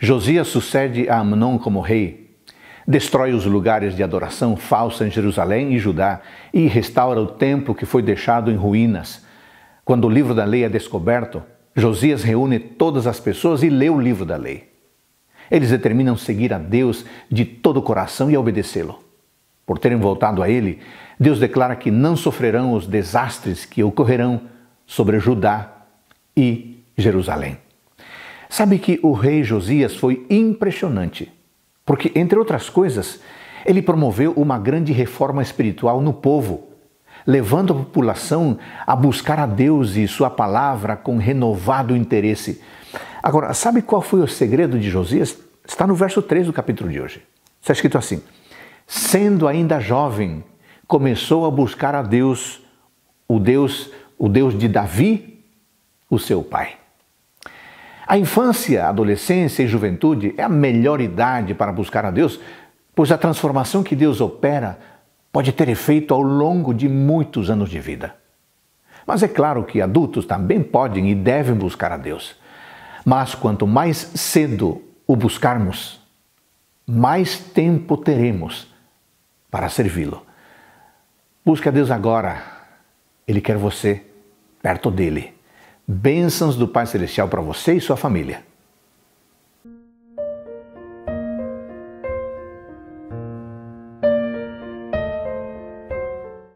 Josias sucede a Amnon como rei, destrói os lugares de adoração falsa em Jerusalém e Judá e restaura o templo que foi deixado em ruínas. Quando o livro da lei é descoberto, Josias reúne todas as pessoas e lê o livro da lei. Eles determinam seguir a Deus de todo o coração e obedecê-lo. Por terem voltado a ele, Deus declara que não sofrerão os desastres que ocorrerão sobre Judá e Jerusalém. Sabe que o rei Josias foi impressionante, porque, entre outras coisas, ele promoveu uma grande reforma espiritual no povo, levando a população a buscar a Deus e sua palavra com renovado interesse. Agora, sabe qual foi o segredo de Josias? Está no verso 3 do capítulo de hoje. Está escrito assim: Sendo ainda jovem, começou a buscar a Deus, o Deus, o Deus de Davi, o seu pai. A infância, adolescência e juventude é a melhor idade para buscar a Deus, pois a transformação que Deus opera pode ter efeito ao longo de muitos anos de vida. Mas é claro que adultos também podem e devem buscar a Deus. Mas quanto mais cedo o buscarmos, mais tempo teremos para servi-lo. Busque a Deus agora. Ele quer você perto dele. Bênçãos do Pai Celestial para você e sua família.